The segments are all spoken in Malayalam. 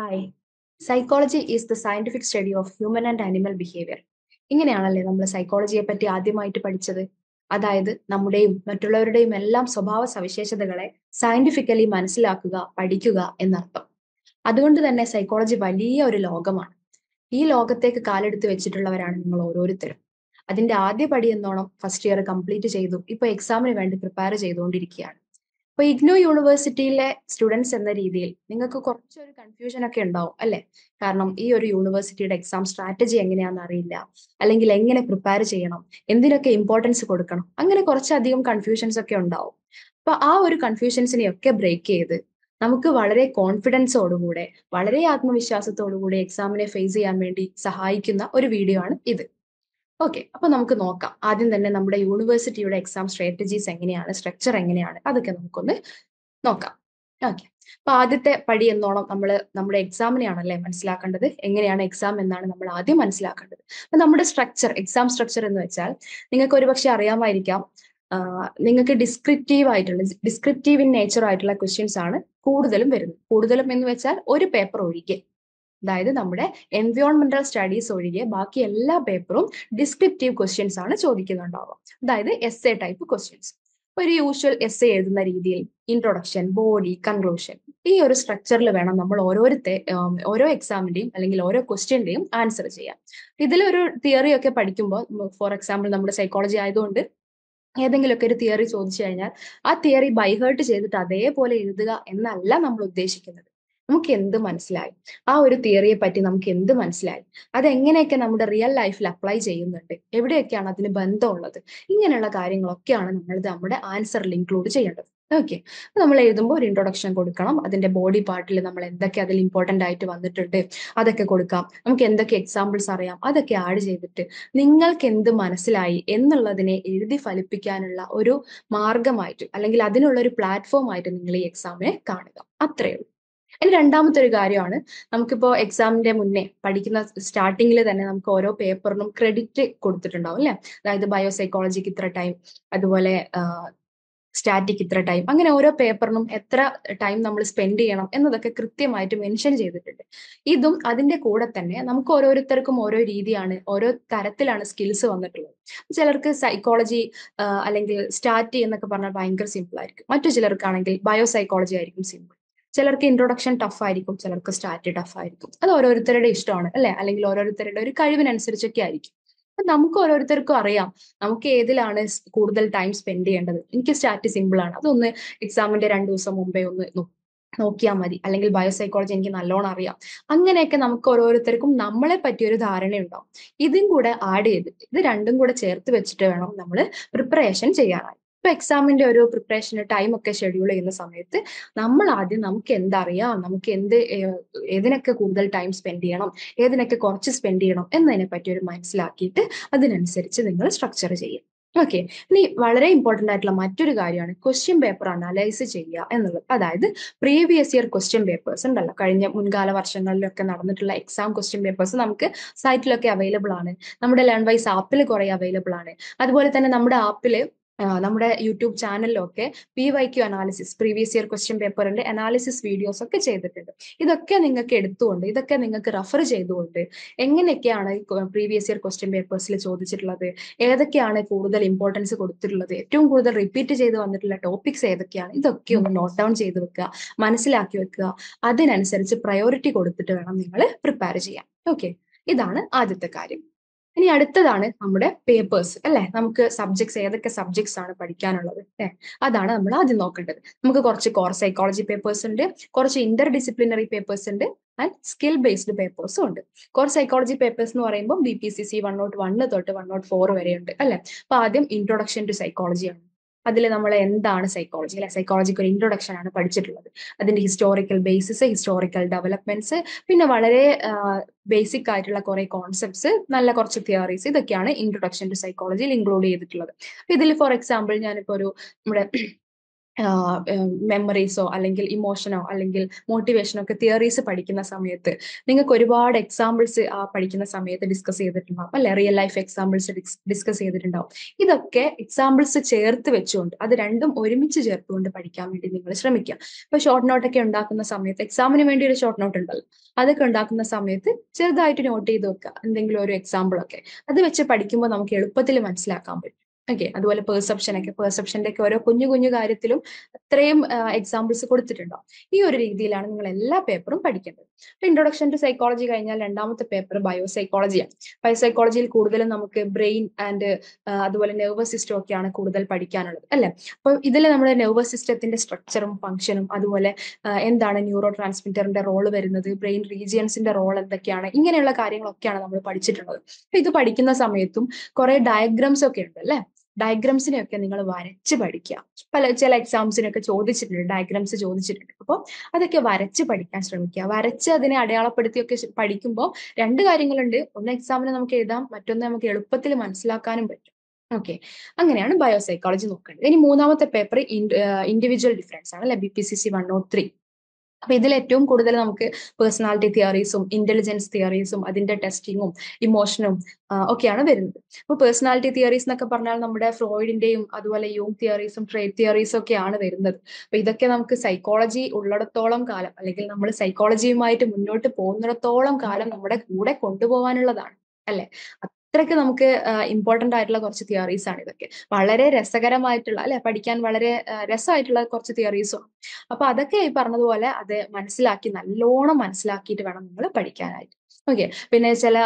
hi psychology is the scientific study of human and animal behaviour ഇങ്ങനെയാണല്ലേ നമ്മൾ സൈക്കോളജിയെ പറ്റി ആദ്യമായിട്ട് പഠിച്ചത് അതായത് നമ്മുടെയും മറ്റുള്ളവരുടെയും എല്ലാം സ്വഭാവ സവിശേഷതകളെ സയന്റിഫിക്കലി മനസ്സിലാക്കുക പഠിക്കുക എന്നർത്ഥം അതുകൊണ്ട് തന്നെ സൈക്കോളജി വലിയ ഒരു ലോകമാണ് ഈ ലോകത്തേക്ക് കാലെടുത്ത് വെച്ചിട്ടുള്ളവരാണ് നിങ്ങൾ ഓരോരുത്തരും അതിന്റെ ആദ്യ പടി എന്നോണം ഫസ്റ്റ് ഇയർ കംപ്ലീറ്റ് ചെയ്തു ഇപ്പൊ എക്സാമിന് വേണ്ടി പ്രിപ്പയർ ചെയ്തുകൊണ്ടിരിക്കുകയാണ് അപ്പൊ ഇഗ്നോ യൂണിവേഴ്സിറ്റിയിലെ സ്റ്റുഡൻസ് എന്ന രീതിയിൽ നിങ്ങൾക്ക് കുറച്ചൊരു കൺഫ്യൂഷൻ ഒക്കെ ഉണ്ടാവും അല്ലെ കാരണം ഈ ഒരു യൂണിവേഴ്സിറ്റിയുടെ എക്സാം സ്ട്രാറ്റജി എങ്ങനെയാണെന്ന് അറിയില്ല അല്ലെങ്കിൽ എങ്ങനെ പ്രിപ്പയർ ചെയ്യണം എന്തിനൊക്കെ ഇമ്പോർട്ടൻസ് കൊടുക്കണം അങ്ങനെ കുറച്ചധികം കൺഫ്യൂഷൻസ് ഒക്കെ ഉണ്ടാവും അപ്പൊ ആ ഒരു കൺഫ്യൂഷൻസിനെയൊക്കെ ബ്രേക്ക് ചെയ്ത് നമുക്ക് വളരെ കോൺഫിഡൻസോടുകൂടെ വളരെ ആത്മവിശ്വാസത്തോടുകൂടെ എക്സാമിനെ ഫേസ് ചെയ്യാൻ വേണ്ടി സഹായിക്കുന്ന ഒരു വീഡിയോ ആണ് ഇത് ഓക്കെ അപ്പൊ നമുക്ക് നോക്കാം ആദ്യം തന്നെ നമ്മുടെ യൂണിവേഴ്സിറ്റിയുടെ എക്സാം സ്ട്രാറ്റജീസ് എങ്ങനെയാണ് സ്ട്രക്ചർ എങ്ങനെയാണ് അതൊക്കെ നമുക്കൊന്ന് നോക്കാം ഓക്കെ അപ്പൊ ആദ്യത്തെ പടി എന്നോണം നമ്മൾ നമ്മുടെ എക്സാമിനെയാണല്ലേ മനസ്സിലാക്കേണ്ടത് എങ്ങനെയാണ് എക്സാം എന്നാണ് നമ്മൾ ആദ്യം മനസ്സിലാക്കേണ്ടത് അപ്പൊ നമ്മുടെ സ്ട്രക്ചർ എക്സാം സ്ട്രക്ചർ എന്ന് വെച്ചാൽ നിങ്ങൾക്ക് ഒരുപക്ഷെ അറിയാമായിരിക്കാം നിങ്ങൾക്ക് ഡിസ്ക്രിപ്റ്റീവ് ആയിട്ടുള്ള ഡിസ്ക്രിപ്റ്റീവ് ഇൻ നേച്ചർ ആയിട്ടുള്ള ക്വസ്റ്റ്യൻസ് ആണ് കൂടുതലും വരുന്നത് കൂടുതലും എന്ന് വെച്ചാൽ ഒരു പേപ്പർ ഒഴികെ അതായത് നമ്മുടെ എൻവയോൺമെന്റൽ സ്റ്റഡീസ് ഒഴികെ ബാക്കി എല്ലാ പേപ്പറും ഡിസ്ക്രിപ്റ്റീവ് ക്വസ്റ്റ്യൻസ് ആണ് ചോദിക്കുന്നുണ്ടാവുക അതായത് എസ് എ ടൈപ്പ് ക്വസ്റ്റ്യൻസ് ഒരു യൂഷ്വൽ എസ് എ എഴുതുന്ന രീതിയിൽ ഇൻട്രൊഡക്ഷൻ ബോഡി കൺക്ലൂഷൻ ഈ ഒരു സ്ട്രക്ചറിൽ വേണം നമ്മൾ ഓരോരുത്തെ ഓരോ എക്സാമിന്റെയും അല്ലെങ്കിൽ ഓരോ ക്വസ്റ്റ്യന്റെയും ആൻസർ ചെയ്യാൻ ഇതിലൊരു തിയറി ഒക്കെ പഠിക്കുമ്പോൾ ഫോർ എക്സാമ്പിൾ നമ്മുടെ സൈക്കോളജി ആയതുകൊണ്ട് ഏതെങ്കിലുമൊക്കെ ഒരു തിയറി ചോദിച്ചു കഴിഞ്ഞാൽ ആ തിയറി ബൈഹേർട്ട് ചെയ്തിട്ട് അതേപോലെ എഴുതുക എന്നല്ല നമ്മൾ ഉദ്ദേശിക്കുന്നത് നമുക്ക് എന്ത് മനസ്സിലായി ആ ഒരു തിയറിയെ പറ്റി നമുക്ക് എന്ത് മനസ്സിലായി അതെങ്ങനെയൊക്കെ നമ്മുടെ റിയൽ ലൈഫിൽ അപ്ലൈ ചെയ്യുന്നുണ്ട് എവിടെയൊക്കെയാണ് അതിന് ബന്ധമുള്ളത് ഇങ്ങനെയുള്ള കാര്യങ്ങളൊക്കെയാണ് നമ്മൾ നമ്മുടെ ആൻസറിൽ ഇൻക്ലൂഡ് ചെയ്യേണ്ടത് ഓക്കെ നമ്മൾ എഴുതുമ്പോൾ ഒരു ഇൻട്രൊഡക്ഷൻ കൊടുക്കണം അതിന്റെ ബോഡി പാർട്ടിൽ നമ്മൾ എന്തൊക്കെ അതിൽ ഇമ്പോർട്ടന്റ് ആയിട്ട് വന്നിട്ടുണ്ട് അതൊക്കെ കൊടുക്കാം നമുക്ക് എന്തൊക്കെ എക്സാമ്പിൾസ് അറിയാം അതൊക്കെ ആഡ് ചെയ്തിട്ട് നിങ്ങൾക്ക് എന്ത് മനസ്സിലായി എന്നുള്ളതിനെ എഴുതി ഫലിപ്പിക്കാനുള്ള ഒരു മാർഗമായിട്ട് അല്ലെങ്കിൽ അതിനുള്ള ഒരു പ്ലാറ്റ്ഫോം ആയിട്ട് നിങ്ങൾ ഈ എക്സാമിനെ കാണുക അത്രയേ ഉള്ളൂ ഇനി രണ്ടാമത്തെ ഒരു കാര്യമാണ് നമുക്കിപ്പോ എക്സാമിന്റെ മുന്നേ പഠിക്കുന്ന സ്റ്റാർട്ടിങ്ങിൽ തന്നെ നമുക്ക് ഓരോ പേപ്പറിനും ക്രെഡിറ്റ് കൊടുത്തിട്ടുണ്ടാവും അല്ലെ അതായത് ബയോസൈക്കോളജിക്ക് ഇത്ര ടൈം അതുപോലെ സ്റ്റാറ്റിക് ഇത്ര ടൈം അങ്ങനെ ഓരോ പേപ്പറിനും എത്ര ടൈം നമ്മൾ സ്പെൻഡ് ചെയ്യണം എന്നതൊക്കെ കൃത്യമായിട്ട് മെൻഷൻ ചെയ്തിട്ടുണ്ട് ഇതും അതിന്റെ കൂടെ തന്നെ നമുക്ക് ഓരോരുത്തർക്കും ഓരോ രീതിയാണ് ഓരോ തരത്തിലാണ് സ്കിൽസ് വന്നിട്ടുള്ളത് ചിലർക്ക് സൈക്കോളജി അല്ലെങ്കിൽ സ്റ്റാറ്റി എന്നൊക്കെ പറഞ്ഞാൽ ഭയങ്കര സിമ്പിൾ ആയിരിക്കും മറ്റു ചിലർക്കാണെങ്കിൽ ബയോ സൈക്കോളജി ആയിരിക്കും സിമ്പിൾ ചിലർക്ക് ഇൻട്രൊഡക്ഷൻ ടഫ് ആയിരിക്കും ചിലർക്ക് സ്റ്റാർട്ട് ടഫ് ആയിരിക്കും അത് ഓരോരുത്തരുടെ ഇഷ്ടമാണ് അല്ലെ അല്ലെങ്കിൽ ഓരോരുത്തരുടെ ഒരു കഴിവിനനുസരിച്ചൊക്കെ ആയിരിക്കും അപ്പൊ നമുക്ക് ഓരോരുത്തർക്കും അറിയാം നമുക്ക് ഏതിലാണ് കൂടുതൽ ടൈം സ്പെൻഡ് ചെയ്യേണ്ടത് എനിക്ക് സ്റ്റാറ്റ് സിമ്പിൾ ആണ് അതൊന്ന് എക്സാമിന്റെ രണ്ടു ദിവസം മുമ്പേ ഒന്ന് നോക്കിയാൽ മതി അല്ലെങ്കിൽ ബയോസൈക്കോളജി എനിക്ക് നല്ലോണം അറിയാം അങ്ങനെയൊക്കെ നമുക്ക് ഓരോരുത്തർക്കും നമ്മളെ പറ്റിയൊരു ധാരണയുണ്ടാവും ഇതും കൂടെ ആഡ് ചെയ്ത് ഇത് രണ്ടും കൂടെ ചേർത്ത് വെച്ചിട്ട് വേണം നമ്മൾ പ്രിപ്പറേഷൻ ചെയ്യാനായി ഇപ്പൊ എക്സാമിന്റെ ഒരു പ്രിപ്പറേഷന് ടൈം ഒക്കെ ഷെഡ്യൂൾ ചെയ്യുന്ന സമയത്ത് നമ്മൾ ആദ്യം നമുക്ക് എന്തറിയാം നമുക്ക് എന്ത് ഏതിനൊക്കെ കൂടുതൽ ടൈം സ്പെൻഡ് ചെയ്യണം ഏതിനൊക്കെ കുറച്ച് സ്പെൻഡ് ചെയ്യണം എന്നതിനെ പറ്റി ഒരു മനസ്സിലാക്കിയിട്ട് അതിനനുസരിച്ച് നിങ്ങൾ സ്ട്രക്ചർ ചെയ്യും ഓക്കെ ഇനി വളരെ ഇമ്പോർട്ടന്റ് ആയിട്ടുള്ള മറ്റൊരു കാര്യമാണ് ക്വസ്റ്റ്യൻ പേപ്പർ അനലൈസ് ചെയ്യുക എന്നുള്ളത് അതായത് പ്രീവിയസ് ഇയർ ക്വസ്റ്റ്യൻ പേപ്പേഴ്സ് ഉണ്ടല്ലോ കഴിഞ്ഞ മുൻകാല വർഷങ്ങളിലൊക്കെ നടന്നിട്ടുള്ള എക്സാം ക്വസ്റ്റ്യൻ പേപ്പേഴ്സ് നമുക്ക് സൈറ്റിലൊക്കെ അവൈലബിൾ ആണ് നമ്മുടെ ലേൺ വൈസ് ആപ്പിൽ കുറെ അവൈലബിൾ ആണ് അതുപോലെ തന്നെ നമ്മുടെ ആപ്പിൽ നമ്മുടെ യൂട്യൂബ് ചാനലിലൊക്കെ P Y Q analysis previous year question പേപ്പറിന്റെ അനാലിസിസ് വീഡിയോസ് ഒക്കെ ചെയ്തിട്ടുണ്ട് ഇതൊക്കെ നിങ്ങൾക്ക് എടുത്തുകൊണ്ട് ഇതൊക്കെ നിങ്ങൾക്ക് റെഫർ ചെയ്തുകൊണ്ട് എങ്ങനെയൊക്കെയാണ് പ്രീവിയസ് ഇയർ ക്വസ്റ്റ്യൻ പേപ്പേഴ്സിൽ ചോദിച്ചിട്ടുള്ളത് ഏതൊക്കെയാണ് കൂടുതൽ ഇമ്പോർട്ടൻസ് കൊടുത്തിട്ടുള്ളത് ഏറ്റവും കൂടുതൽ റിപ്പീറ്റ് ചെയ്ത് വന്നിട്ടുള്ള ടോപ്പിക്സ് ഏതൊക്കെയാണ് ഇതൊക്കെ ഒന്ന് നോട്ട് ഡൗൺ ചെയ്ത് വെക്കുക മനസ്സിലാക്കി വെക്കുക അതിനനുസരിച്ച് പ്രയോറിറ്റി കൊടുത്തിട്ട് വേണം നിങ്ങൾ പ്രിപ്പയർ ചെയ്യാൻ ഓക്കെ ഇതാണ് ആദ്യത്തെ കാര്യം ഇനി അടുത്തതാണ് നമ്മുടെ പേപ്പേഴ്സ് അല്ലെ നമുക്ക് സബ്ജക്ട്സ് ഏതൊക്കെ സബ്ജക്ട്സ് ആണ് പഠിക്കാനുള്ളത് അല്ലെ അതാണ് നമ്മൾ ആദ്യം നോക്കേണ്ടത് നമുക്ക് കുറച്ച് കോർ സൈക്കോളജി പേപ്പേഴ്സ് ഉണ്ട് കുറച്ച് ഇന്റർ ഡിസിപ്ലിനറി പേപ്പേഴ്സ് ഉണ്ട് ആൻഡ് സ്കിൽ ബേസ്ഡ് പേപ്പേഴ്സും ഉണ്ട് കോർ സൈക്കോളജി പേപ്പേഴ്സ് എന്ന് പറയുമ്പോൾ B P C C one naught one തൊട്ട് വൺ നോട്ട് ഫോർ വരെയുണ്ട് അല്ലെ അപ്പൊ ആദ്യം ഇൻട്രൊഡക്ഷൻ ടു സൈക്കോളജിയാണ് അതിൽ നമ്മൾ എന്താണ് സൈക്കോളജി അല്ലെ സൈക്കോളജിക്ക് ഒരു ഇൻട്രൊഡക്ഷൻ ആണ് പഠിച്ചിട്ടുള്ളത് അതിന്റെ ഹിസ്റ്റോറിക്കൽ ബേസിസ് ഹിസ്റ്റോറിക്കൽ ഡെവലപ്മെന്റ്സ് പിന്നെ വളരെ ബേസിക് ആയിട്ടുള്ള കുറെ കോൺസെപ്റ്റ്സ് നല്ല കുറച്ച് തിയറീസ് ഇതൊക്കെയാണ് ഇൻട്രൊഡക്ഷൻ ടു സൈക്കോളജിയിൽ ഇൻക്ലൂഡ് ചെയ്തിട്ടുള്ളത് ഇതിൽ ഫോർ എക്സാമ്പിൾ ഞാനിപ്പോ ഒരു നമ്മുടെ മെമ്മറീസോ അല്ലെങ്കിൽ ഇമോഷനോ അല്ലെങ്കിൽ മോട്ടിവേഷനോ ഒക്കെ തിയറീസ് പഠിക്കുന്ന സമയത്ത് നിങ്ങൾക്ക് ഒരുപാട് എക്സാമ്പിൾസ് ആ പഠിക്കുന്ന സമയത്ത് ഡിസ്കസ് ചെയ്തിട്ടുണ്ടാവും അല്ലെ റിയൽ ലൈഫ് എക്സാമ്പിൾസ് ഡിസ്കസ് ചെയ്തിട്ടുണ്ടാവും ഇതൊക്കെ എക്സാമ്പിൾസ് ചേർത്ത് വെച്ചുകൊണ്ട് അത് രണ്ടും ഒരുമിച്ച് ചേർത്തുകൊണ്ട് പഠിക്കാൻ വേണ്ടി നിങ്ങൾ ശ്രമിക്കുക ഇപ്പൊ ഷോർട്ട് നോട്ടൊക്കെ ഉണ്ടാക്കുന്ന സമയത്ത് എക്സാമിന് വേണ്ടി ഒരു ഷോർട്ട് നോട്ട് ഉണ്ടല്ലോ അതൊക്കെ ഉണ്ടാക്കുന്ന സമയത്ത് ചെറുതായിട്ട് നോട്ട് ചെയ്ത് വെക്കുക എന്തെങ്കിലും ഒരു എക്സാമ്പിൾ ഒക്കെ അത് വെച്ച് പഠിക്കുമ്പോൾ നമുക്ക് എളുപ്പത്തിൽ മനസ്സിലാക്കാൻ പറ്റും ഓക്കെ അതുപോലെ പെർസെപ്ഷൻ ഒക്കെ പെർസെപ്ഷന്റെ ഒക്കെ ഓരോ കുഞ്ഞു കുഞ്ഞു കാര്യത്തിലും ഇത്രയും എക്സാമ്പിൾസ് കൊടുത്തിട്ടുണ്ടോ ഈ ഒരു രീതിയിലാണ് നിങ്ങൾ എല്ലാ പേപ്പറും പഠിക്കേണ്ടത് ഇൻട്രൊഡക്ഷൻ ടു സൈക്കോളജി കഴിഞ്ഞാൽ രണ്ടാമത്തെ പേപ്പർ ബയോ സൈക്കോളജിയാണ് ബയോ സൈക്കോളജിയിൽ കൂടുതലും നമുക്ക് ബ്രെയിൻ ആൻഡ് അതുപോലെ നെർവസ് സിസ്റ്റം ഒക്കെയാണ് കൂടുതൽ പഠിക്കാനുള്ളത് അല്ലെ അപ്പൊ ഇതിൽ നമ്മുടെ നെർവസ് സിസ്റ്റത്തിന്റെ സ്ട്രക്ചറും ഫംഗ്ഷനും അതുപോലെ എന്താണ് ന്യൂറോ ട്രാൻസ്മിറ്ററിന്റെ റോൾ വരുന്നത് ബ്രെയിൻ റീജിയൻസിന്റെ റോൾ എന്തൊക്കെയാണ് ഇങ്ങനെയുള്ള കാര്യങ്ങളൊക്കെയാണ് നമ്മൾ പഠിച്ചിട്ടുള്ളത് ഇത് പഠിക്കുന്ന സമയത്തും കുറെ ഡയഗ്രാംസ് ഒക്കെ ഉണ്ട് അല്ലെ ഡയഗ്രാംസിനെയൊക്കെ നിങ്ങൾ വരച്ച് പഠിക്കുക പല ചില എക്സാംസിനൊക്കെ ചോദിച്ചിട്ടുണ്ട് ഡയഗ്രംസ് ചോദിച്ചിട്ടുണ്ട് അപ്പോൾ അതൊക്കെ വരച്ച് പഠിക്കാൻ ശ്രമിക്കുക വരച്ച് അതിനെ അടയാളപ്പെടുത്തിയൊക്കെ പഠിക്കുമ്പോൾ രണ്ട് കാര്യങ്ങളുണ്ട് ഒന്ന് എക്സാമിന് നമുക്ക് എഴുതാം മറ്റൊന്ന് നമുക്ക് എളുപ്പത്തിൽ മനസ്സിലാക്കാനും പറ്റും ഓക്കെ അങ്ങനെയാണ് ബയോസൈക്കോളജി നോക്കേണ്ടത് ഇനി മൂന്നാമത്തെ പേപ്പർ ഇൻഡിവിജ്വൽ ഡിഫറൻസ് ആണ് അല്ലെ B P C C one O three അപ്പൊ ഇതിൽ ഏറ്റവും കൂടുതൽ നമുക്ക് പേഴ്സണാലിറ്റി തിയറീസും ഇന്റലിജൻസ് തിയറീസും അതിന്റെ ടെസ്റ്റിങ്ങും ഇമോഷനും ഒക്കെയാണ് വരുന്നത് അപ്പൊ പേഴ്സണാലിറ്റി തിയറീസ് എന്നൊക്കെ പറഞ്ഞാൽ നമ്മുടെ ഫ്രോയിഡിന്റെയും അതുപോലെ യൂങ് തിയറീസും ട്രേഡ് തിയറീസും ഒക്കെയാണ് വരുന്നത് അപ്പൊ ഇതൊക്കെ നമുക്ക് സൈക്കോളജി ഉള്ളിടത്തോളം കാലം അല്ലെങ്കിൽ നമ്മൾ സൈക്കോളജിയുമായിട്ട് മുന്നോട്ട് പോകുന്നിടത്തോളം കാലം നമ്മുടെ കൂടെ കൊണ്ടുപോകാനുള്ളതാണ് അല്ലെ ഇത്രയ്ക്ക് നമുക്ക് ഇമ്പോർട്ടന്റ് ആയിട്ടുള്ള കുറച്ച് തിയറീസ് ആണ് ഇതൊക്കെ വളരെ രസകരമായിട്ടുള്ള അല്ലെ പഠിക്കാൻ വളരെ രസമായിട്ടുള്ള കുറച്ച് തിയറീസും അപ്പൊ അതൊക്കെ ഈ പറഞ്ഞതുപോലെ അത് മനസ്സിലാക്കി നല്ലോണം മനസ്സിലാക്കിയിട്ട് വേണം നിങ്ങൾ പഠിക്കാനായിട്ട് ഓക്കെ പിന്നെ ചില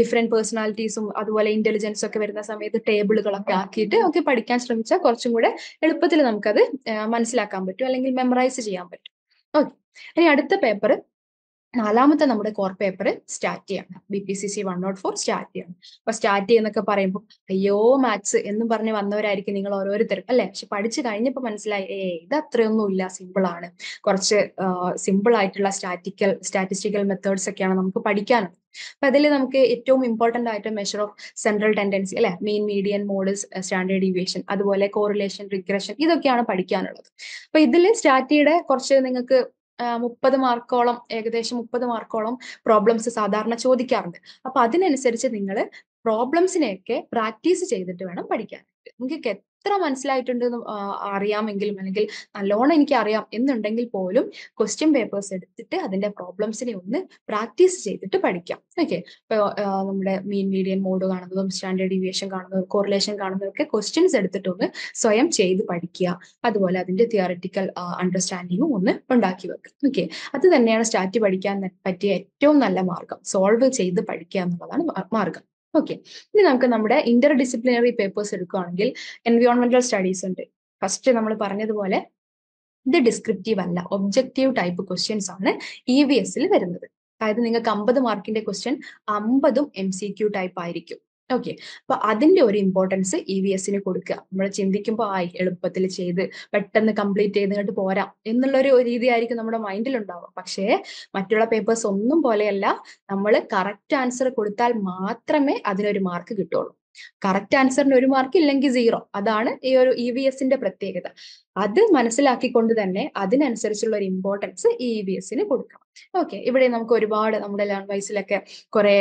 ഡിഫറെന്റ് പേഴ്സണാലിറ്റീസും അതുപോലെ ഇന്റലിജൻസും ഒക്കെ വരുന്ന സമയത്ത് ടേബിളുകളൊക്കെ ആക്കിയിട്ട് ഒക്കെ പഠിക്കാൻ ശ്രമിച്ചാൽ കുറച്ചും കൂടെ എളുപ്പത്തിൽ നമുക്കത് മനസ്സിലാക്കാൻ പറ്റും അല്ലെങ്കിൽ മെമ്മറൈസ് ചെയ്യാൻ പറ്റും ഓക്കെ ഇനി അടുത്ത പേപ്പർ നാലാമത്തെ നമ്മുടെ കോർ പേപ്പർ ചെയ്യണം B P C C one naught four ചെയ്യണം അപ്പൊ സ്റ്റാർട്ട് ചെയ്യുന്നൊക്കെ പറയുമ്പോൾ അയ്യോ മാത്സ് എന്ന് പറഞ്ഞ് വന്നവരായിരിക്കും നിങ്ങൾ ഓരോരുത്തരും അല്ലെ പക്ഷെ പഠിച്ചു കഴിഞ്ഞപ്പോൾ മനസ്സിലായി ഏ ഇത് അത്രയൊന്നും ഇല്ല സിമ്പിൾ ആണ് കുറച്ച് സിമ്പിൾ ആയിട്ടുള്ള സ്റ്റാറ്റിക്കൽ സ്റ്റാറ്റിസ്റ്റിക്കൽ മെത്തേഡ്സ് ഒക്കെയാണ് നമുക്ക് പഠിക്കാനുള്ളത് അപ്പൊ അതിൽ നമുക്ക് ഏറ്റവും ഇമ്പോർട്ടന്റ് ആയിട്ട് മെഷർ ഓഫ് സെൻട്രൽ ടെൻഡൻസി അല്ലെ mean median models standard deviation അതുപോലെ കോറിലേഷൻ റിഗ്രഷൻ ഇതൊക്കെയാണ് പഠിക്കാനുള്ളത് അപ്പൊ ഇതിൽ സ്റ്റാറ്റിയുടെ കുറച്ച് നിങ്ങൾക്ക് മുപ്പത് മാർക്കോളം ഏകദേശം മുപ്പത് മാർക്കോളം പ്രോബ്ലംസ് സാധാരണ ചോദിക്കാറുണ്ട് അപ്പൊ അതിനനുസരിച്ച് നിങ്ങൾ പ്രോബ്ലംസിനെയൊക്കെ പ്രാക്ടീസ് ചെയ്തിട്ട് വേണം പഠിക്കാനായിട്ട് നിങ്ങൾക്ക് എത്ര മനസ്സിലായിട്ടുണ്ട് അറിയാമെങ്കിലും അല്ലെങ്കിൽ നല്ലോണം എനിക്ക് അറിയാം എന്നുണ്ടെങ്കിൽ പോലും ക്വസ്റ്റ്യൻ പേപ്പേഴ്സ് എടുത്തിട്ട് അതിന്റെ പ്രോബ്ലംസിനെ ഒന്ന് പ്രാക്ടീസ് ചെയ്തിട്ട് പഠിക്കാം ഓക്കെ ഇപ്പൊ നമ്മുടെ മീൻ മീഡിയൻ മോഡ് കാണുന്നതും സ്റ്റാൻഡേർഡ് ഡീവിയേഷൻ കാണുന്നതും കോറിലേഷൻ കാണുന്നതും ഒക്കെ ക്വസ്റ്റ്യൻസ് എടുത്തിട്ടൊന്ന് സ്വയം ചെയ്ത് പഠിക്കുക അതുപോലെ അതിന്റെ തിയററ്റിക്കൽ അണ്ടർസ്റ്റാൻഡിങ്ങും ഒന്ന് ഉണ്ടാക്കി വെക്കുക ഓക്കെ അത് തന്നെയാണ് സ്റ്റാറ്റ് പഠിക്കാൻ പറ്റിയ ഏറ്റവും നല്ല മാർഗം സോൾവ് ചെയ്ത് പഠിക്കുക എന്നുള്ളതാണ് മാർഗം ഓക്കെ ഇനി നമുക്ക് നമ്മുടെ ഇന്റർ ഡിസിപ്ലിനറി പേപ്പേഴ്സ് എടുക്കുകയാണെങ്കിൽ എൻവയോൺമെന്റൽ സ്റ്റഡീസ് ഉണ്ട് ഫസ്റ്റ് നമ്മൾ പറഞ്ഞതുപോലെ ഇത് ഡിസ്ക്രിപ്റ്റീവ് അല്ല ഒബ്ജക്റ്റീവ് ടൈപ്പ് ക്വസ്റ്റ്യൻസ് ആണ് ഇ വി എസിൽ വരുന്നത് അതായത് നിങ്ങൾക്ക് അമ്പത് മാർക്കിന്റെ ക്വസ്റ്റ്യൻ അമ്പതും എം സി ക്യു ടൈപ്പ് ആയിരിക്കും ഓക്കെ അപ്പൊ അതിന്റെ ഒരു ഇമ്പോർട്ടൻസ് ഇ വി എസിന് കൊടുക്കുക നമ്മൾ ചിന്തിക്കുമ്പോൾ ആയി എളുപ്പത്തിൽ ചെയ്ത് പെട്ടെന്ന് കംപ്ലീറ്റ് ചെയ്തിട്ട് പോരാം എന്നുള്ള ഒരു രീതി ആയിരിക്കും നമ്മുടെ മൈൻഡിൽ ഉണ്ടാവുക പക്ഷേ മറ്റുള്ള പേപ്പേഴ്സ് ഒന്നും പോലെയല്ല നമ്മൾ കറക്റ്റ് ആൻസർ കൊടുത്താൽ മാത്രമേ അതിനൊരു മാർക്ക് കിട്ടുള്ളൂ കറക്റ്റ് ആൻസറിന് ഒരു മാർക്ക് ഇല്ലെങ്കിൽ സീറോ അതാണ് ഈ ഒരു ഇ e വി എസിന്റെ പ്രത്യേകത അത് മനസ്സിലാക്കിക്കൊണ്ട് തന്നെ അതിനനുസരിച്ചുള്ള ഒരു ഇമ്പോർട്ടൻസ് ഇ വി എസിന് കൊടുക്കണം ഓക്കെ ഇവിടെ നമുക്ക് ഒരുപാട് നമ്മുടെ ലേൺ വൈസിലൊക്കെ കുറെ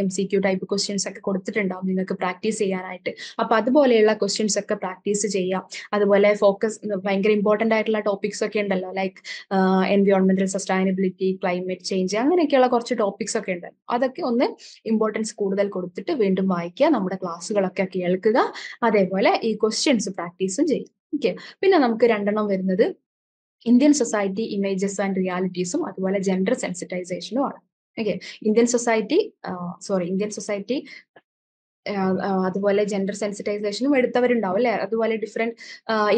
M C Q type questions ഒക്കെ കൊടുത്തിട്ടുണ്ടാവും നിങ്ങൾക്ക് പ്രാക്ടീസ് ചെയ്യാനായിട്ട് അപ്പൊ അതുപോലെയുള്ള ക്വസ്റ്റ്യൻസ് ഒക്കെ പ്രാക്ടീസ് ചെയ്യാം അതുപോലെ ഫോക്കസ് ഭയങ്കര ഇമ്പോർട്ടന്റ് ആയിട്ടുള്ള ടോപ്പിക്സ് ഒക്കെ ഉണ്ടല്ലോ ലൈക്ക് എൻവയോൺമെന്റൽ സസ്റ്റൈനബിലിറ്റി ക്ലൈമറ്റ് ചേഞ്ച് അങ്ങനെയൊക്കെയുള്ള കുറച്ച് ടോപ്പിക്സ് ഒക്കെ ഉണ്ട് അതൊക്കെ ഒന്ന് ഇമ്പോർട്ടൻസ് കൂടുതൽ കൊടുത്തിട്ട് വീണ്ടും വായിക്കുക നമ്മുടെ ക്ലാസ്സുകളൊക്കെ കേൾക്കുക അതേപോലെ ഈ ക്വസ്റ്റ്യൻസ് പ്രാക്ടീസും ചെയ്യും ഓക്കെ പിന്നെ നമുക്ക് രണ്ടെണ്ണം വരുന്നത് ഇന്ത്യൻ സൊസൈറ്റി ഇമേജസ് ആൻഡ് റിയാലിറ്റീസും അതുപോലെ ജെൻഡർ സെൻസിറ്റൈസേഷനും ആണ് okay Indian society sorry Indian society അതുപോലെ ജെൻഡർ സെൻസിറ്റൈസേഷനും എടുത്തവരുണ്ടാവും അല്ലെ അതുപോലെ ഡിഫറെന്റ്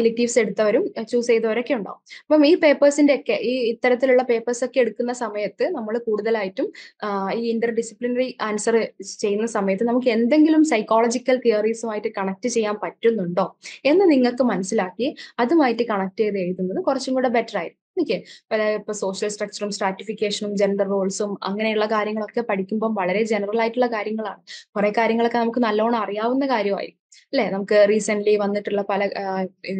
ഇലക്ടീവ്സ് എടുത്തവരും ചൂസ് ചെയ്തവരൊക്കെ ഉണ്ടാവും അപ്പം ഈ പേപ്പേഴ്സിന്റെ ഒക്കെ ഈ ഇത്തരത്തിലുള്ള പേപ്പേഴ്സ് ഒക്കെ എടുക്കുന്ന സമയത്ത് നമ്മൾ കൂടുതലായിട്ടും ഈ ഇന്റർ ഡിസിപ്ലിനറി ആൻസർ ചെയ്യുന്ന സമയത്ത് നമുക്ക് എന്തെങ്കിലും സൈക്കോളജിക്കൽ തിയറീസുമായിട്ട് കണക്ട് ചെയ്യാൻ പറ്റുന്നുണ്ടോ എന്ന് നിങ്ങൾക്ക് മനസ്സിലാക്കി അതുമായിട്ട് കണക്ട് ചെയ്ത് എഴുതുന്നത് കുറച്ചും കൂടെ ബെറ്റർ ആയിരിക്കും ഓക്കെ പല ഇപ്പൊ സോഷ്യൽ സ്ട്രക്ചറും സ്ട്രാറ്റിഫിക്കേഷനും ജെൻഡർ റോൾസും അങ്ങനെയുള്ള കാര്യങ്ങളൊക്കെ പഠിക്കുമ്പോൾ വളരെ ജനറൽ ആയിട്ടുള്ള കാര്യങ്ങളാണ് കുറെ കാര്യങ്ങളൊക്കെ നമുക്ക് നല്ലോണം അറിയാവുന്ന കാര്യമായിരിക്കും അല്ലെ നമുക്ക് റീസെന്റ് വന്നിട്ടുള്ള പല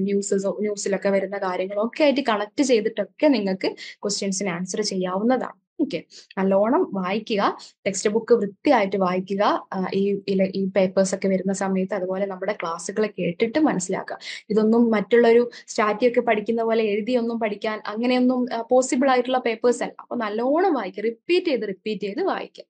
ന്യൂസസോ ന്യൂസിലൊക്കെ വരുന്ന കാര്യങ്ങളൊക്കെ ആയിട്ട് കണക്ട് ചെയ്തിട്ടൊക്കെ നിങ്ങൾക്ക് ക്വസ്റ്റ്യൻസിന് ആൻസർ ചെയ്യാവുന്നതാണ് ഓക്കെ നല്ലോണം വായിക്കുക ടെക്സ്റ്റ് ബുക്ക് വൃത്തിയായിട്ട് വായിക്കുക ഈ ഈ പേപ്പേഴ്സ് ഒക്കെ വരുന്ന സമയത്ത് അതുപോലെ നമ്മുടെ ക്ലാസ്സുകൾ കേട്ടിട്ട് മനസ്സിലാക്കുക ഇതൊന്നും മറ്റുള്ളൊരു സ്റ്റാറ്റിയൊക്കെ പഠിക്കുന്ന പോലെ എഴുതിയൊന്നും പഠിക്കാൻ അങ്ങനെയൊന്നും പോസിബിൾ ആയിട്ടുള്ള പേപ്പേഴ്സ് അല്ല അപ്പൊ നല്ലോണം വായിക്കുക റിപ്പീറ്റ് ചെയ്ത് റിപ്പീറ്റ് ചെയ്ത് വായിക്കുക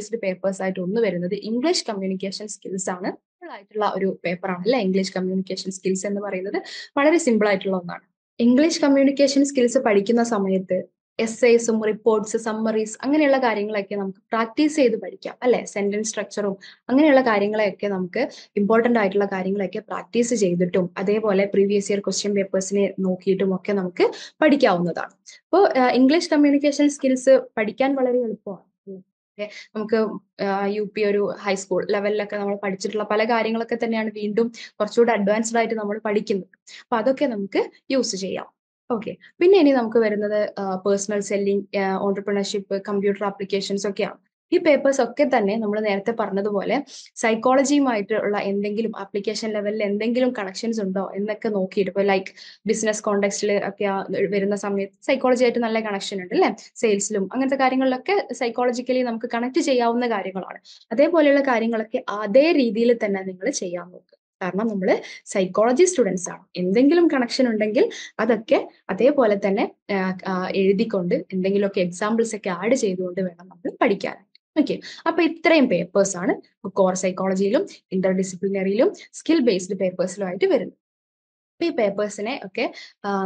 ബേസ്ഡ് പേപ്പേഴ്സ് ആയിട്ട് ഒന്ന് വരുന്നത് ഇംഗ്ലീഷ് കമ്മ്യൂണിക്കേഷൻ സ്കിൽസ് ആണ് ആയിട്ടുള്ള ഒരു പേപ്പർ ആണ് അല്ലെ ഇംഗ്ലീഷ് കമ്മ്യൂണിക്കേഷൻ സ്കിൽസ് എന്ന് പറയുന്നത് വളരെ സിമ്പിൾ ആയിട്ടുള്ള ഒന്നാണ് ഇംഗ്ലീഷ് കമ്മ്യൂണിക്കേഷൻ സ്കിൽസ് പഠിക്കുന്ന സമയത്ത് എസ്സേസും റിപ്പോർട്ട്സ് സമ്മറീസ് അങ്ങനെയുള്ള കാര്യങ്ങളൊക്കെ നമുക്ക് പ്രാക്ടീസ് ചെയ്ത് പഠിക്കാം അല്ലെ സെന്റൻസ് സ്ട്രക്ചറും അങ്ങനെയുള്ള കാര്യങ്ങളെയൊക്കെ നമുക്ക് ഇമ്പോർട്ടൻ്റ് ആയിട്ടുള്ള കാര്യങ്ങളൊക്കെ പ്രാക്ടീസ് ചെയ്തിട്ടും അതേപോലെ പ്രീവിയസ് ഇയർ ക്വസ്റ്റ്യൻ പേപ്പേഴ്സിനെ നോക്കിയിട്ടും ഒക്കെ നമുക്ക് പഠിക്കാവുന്നതാണ് അപ്പോൾ ഇംഗ്ലീഷ് കമ്മ്യൂണിക്കേഷൻ സ്കിൽസ് പഠിക്കാൻ വളരെ എളുപ്പമാണ് നമുക്ക് യു പി ഒരു ഹൈസ്കൂൾ ലെവലിലൊക്കെ നമ്മൾ പഠിച്ചിട്ടുള്ള പല കാര്യങ്ങളൊക്കെ തന്നെയാണ് വീണ്ടും കുറച്ചുകൂടി അഡ്വാൻസ്ഡ് ആയിട്ട് നമ്മൾ പഠിക്കുന്നത് അപ്പൊ അതൊക്കെ നമുക്ക് യൂസ് ചെയ്യാം ഓക്കെ പിന്നെ ഇനി നമുക്ക് വരുന്നത് personal selling entrepreneurship computer applications ഒക്കെയാണ് ഈ പേപ്പേഴ്സ് ഒക്കെ തന്നെ നമ്മൾ നേരത്തെ പറഞ്ഞതുപോലെ സൈക്കോളജിയുമായിട്ടുള്ള എന്തെങ്കിലും ആപ്ലിക്കേഷൻ ലെവലിൽ എന്തെങ്കിലും കണക്ഷൻസ് ഉണ്ടോ എന്നൊക്കെ നോക്കിയിട്ട് ഇപ്പോൾ ലൈക്ക് ബിസിനസ് കോണ്ടെക്സ്റ്റിൽ ഒക്കെ വരുന്ന സമയത്ത് സൈക്കോളജി ആയിട്ട് നല്ല കണക്ഷൻ ഉണ്ട് അല്ലേ സെയിൽസിലും അങ്ങനത്തെ കാര്യങ്ങളിലൊക്കെ സൈക്കോളജിക്കലി നമുക്ക് കണക്ട് ചെയ്യാവുന്ന കാര്യങ്ങളാണ് അതേപോലെയുള്ള കാര്യങ്ങളൊക്കെ അതേ രീതിയിൽ തന്നെ നിങ്ങൾ ചെയ്യാൻ നോക്കുക കാരണം നമ്മൾ സൈക്കോളജി സ്റ്റുഡൻസ് ആണ് എന്തെങ്കിലും കണക്ഷൻ ഉണ്ടെങ്കിൽ അതൊക്കെ അതേപോലെ തന്നെ എഴുതിക്കൊണ്ട് എന്തെങ്കിലുമൊക്കെ എക്സാമ്പിൾസ് ഒക്കെ ആഡ് ചെയ്തുകൊണ്ട് വേണം നമ്മൾ പഠിക്കാൻ ഓക്കെ അപ്പൊ ഇത്രയും പേപ്പേഴ്സ് ആണ് കോർ സൈക്കോളജിയിലും ഇന്റർ ഡിസിപ്ലിനറിയിലും സ്കിൽ ബേസ്ഡ് പേപ്പേഴ്സിലും ആയിട്ട് വരുന്നത് അപ്പൊ ഈ പേപ്പേഴ്സിനെ ഒക്കെ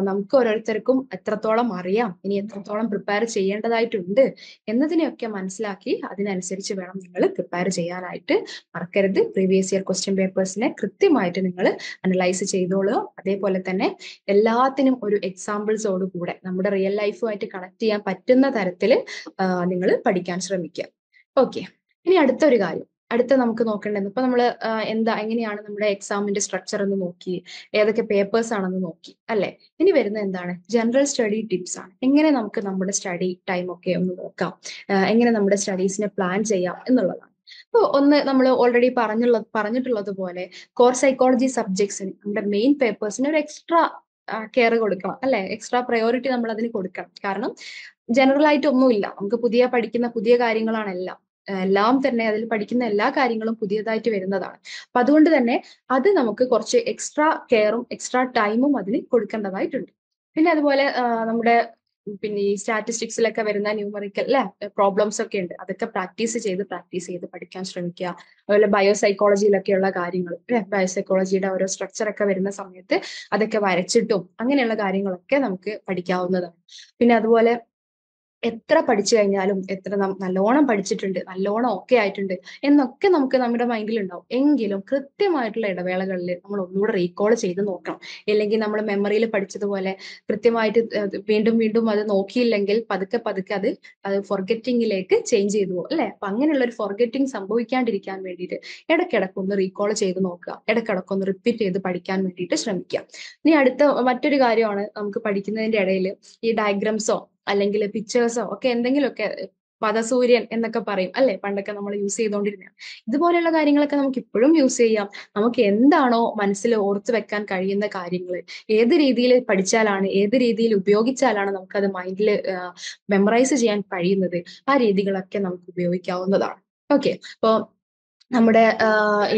നമുക്ക് ഓരോരുത്തർക്കും എത്രത്തോളം അറിയാം ഇനി എത്രത്തോളം പ്രിപ്പയർ ചെയ്യേണ്ടതായിട്ടുണ്ട് എന്നതിനെയൊക്കെ മനസ്സിലാക്കി അതിനനുസരിച്ച് വേണം നിങ്ങൾ പ്രിപ്പയർ ചെയ്യാനായിട്ട് മറക്കരുത് പ്രീവിയസ് ഇയർ ക്വസ്റ്റ്യൻ പേപ്പേഴ്സിനെ കൃത്യമായിട്ട് നിങ്ങൾ അനലൈസ് ചെയ്തോളൂ അതേപോലെ തന്നെ എല്ലാത്തിനും ഒരു എക്സാമ്പിൾസോടുകൂടെ കൂടെ നമ്മുടെ റിയൽ ലൈഫുമായിട്ട് കണക്ട് ചെയ്യാൻ പറ്റുന്ന തരത്തിൽ നിങ്ങൾ പഠിക്കാൻ ശ്രമിക്കുക ഓക്കെ ഇനി അടുത്തൊരു കാര്യം അടുത്ത നമുക്ക് നോക്കേണ്ടത് ഇപ്പൊ നമ്മൾ എന്താ എങ്ങനെയാണ് നമ്മുടെ എക്സാമിന്റെ സ്ട്രക്ചർ എന്ന് നോക്കി ഏതൊക്കെ പേപ്പേഴ്സ് ആണെന്ന് നോക്കി അല്ലെ ഇനി വരുന്ന എന്താണ് ജനറൽ സ്റ്റഡി ടിപ്സ് ആണ് എങ്ങനെ നമുക്ക് നമ്മുടെ സ്റ്റഡി ടൈം ഒക്കെ ഒന്ന് നോക്കാം എങ്ങനെ നമ്മുടെ സ്റ്റഡീസിനെ പ്ലാൻ ചെയ്യാം എന്നുള്ളതാണ് ഇപ്പോൾ ഒന്ന് നമ്മൾ ഓൾറെഡി പറഞ്ഞുള്ള പറഞ്ഞിട്ടുള്ളത് പോലെ കോർ സൈക്കോളജി സബ്ജക്ട്സിന് നമ്മുടെ മെയിൻ പേപ്പേഴ്സിന് ഒരു എക്സ്ട്രാ കെയർ കൊടുക്കണം അല്ലെ എക്സ്ട്രാ പ്രയോറിറ്റി നമ്മൾ അതിന് കൊടുക്കണം കാരണം ജനറൽ ആയിട്ട് ഒന്നുമില്ല നമുക്ക് പുതിയ പഠിക്കുന്ന പുതിയ കാര്യങ്ങളാണെല്ലാം എല്ലാം തന്നെ അതിൽ പഠിക്കുന്ന എല്ലാ കാര്യങ്ങളും പുതിയതായിട്ട് വരുന്നതാണ് അപ്പൊ അതുകൊണ്ട് തന്നെ അത് നമുക്ക് കുറച്ച് എക്സ്ട്രാ കെയറും എക്സ്ട്രാ ടൈമും അതിന് കൊടുക്കേണ്ടതായിട്ടുണ്ട് പിന്നെ അതുപോലെ നമ്മുടെ പിന്നെ ഈ സ്റ്റാറ്റിസ്റ്റിക്സിലൊക്കെ വരുന്ന ന്യൂമറിക്കൽ അല്ലെ പ്രോബ്ലംസ് ഒക്കെ ഉണ്ട് അതൊക്കെ പ്രാക്ടീസ് ചെയ്ത് പ്രാക്ടീസ് ചെയ്ത് പഠിക്കാൻ ശ്രമിക്കുക അതുപോലെ ബയോസൈക്കോളജിയിലൊക്കെയുള്ള കാര്യങ്ങൾ അല്ലെ ബയോസൈക്കോളജിയുടെ ഓരോ സ്ട്രക്ചർ ഒക്കെ വരുന്ന സമയത്ത് അതൊക്കെ വരച്ചിട്ടും അങ്ങനെയുള്ള കാര്യങ്ങളൊക്കെ നമുക്ക് പഠിക്കാവുന്നതാണ് പിന്നെ അതുപോലെ എത്ര പഠിച്ചു കഴിഞ്ഞാലും എത്ര നല്ലോണം പഠിച്ചിട്ടുണ്ട് നല്ലോണം ഓക്കെ ആയിട്ടുണ്ട് എന്നൊക്കെ നമുക്ക് നമ്മുടെ മൈൻഡിൽ ഉണ്ടാവും എങ്കിലും കൃത്യമായിട്ടുള്ള ഇടവേളകളിൽ നമ്മൾ ഒന്നുകൂടെ റീകോൾ ചെയ്ത് നോക്കണം അല്ലെങ്കിൽ നമ്മൾ മെമ്മറിയിൽ പഠിച്ചതുപോലെ കൃത്യമായിട്ട് വീണ്ടും വീണ്ടും അത് നോക്കിയില്ലെങ്കിൽ പതുക്കെ പതുക്കെ അത് ഫൊർഗറ്റിംഗിലേക്ക് ചേഞ്ച് ചെയ്തു പോകും അല്ലെ അപ്പൊ അങ്ങനെയുള്ള ഒരു ഫൊർഗറ്റിംഗ് സംഭവിക്കാണ്ടിരിക്കാൻ വേണ്ടിയിട്ട് ഇടയ്ക്കിടക്ക് ഒന്ന് റീകോൾ ചെയ്ത് നോക്കുക ഇടയ്ക്കിടക്ക് ഒന്ന് റിപ്പീറ്റ് ചെയ്ത് പഠിക്കാൻ വേണ്ടിയിട്ട് ശ്രമിക്കുക ഇനി അടുത്ത മറ്റൊരു കാര്യമാണ് നമുക്ക് പഠിക്കുന്നതിന്റെ ഇടയിൽ ഈ ഡയഗ്രംസോ അല്ലെങ്കിൽ പിക്ചേഴ്സോ ഒക്കെ എന്തെങ്കിലുമൊക്കെ പദസൂര്യൻ എന്നൊക്കെ പറയും അല്ലെ പണ്ടൊക്കെ നമ്മൾ യൂസ് ചെയ്തുകൊണ്ടിരുന്ന ഇതുപോലെയുള്ള കാര്യങ്ങളൊക്കെ നമുക്ക് ഇപ്പോഴും യൂസ് ചെയ്യാം നമുക്ക് എന്താണോ മനസ്സിൽ ഓർത്തു വെക്കാൻ കഴിയുന്ന കാര്യങ്ങൾ ഏത് രീതിയിൽ പഠിച്ചാലാണ് ഏത് രീതിയിൽ ഉപയോഗിച്ചാലാണ് നമുക്ക് അത് മൈൻഡിൽ മെമ്മറൈസ് ചെയ്യാൻ കഴിയുന്നത് ആ രീതികളൊക്കെ നമുക്ക് ഉപയോഗിക്കാവുന്നതാണ് ഓക്കെ അപ്പോൾ നമ്മുടെ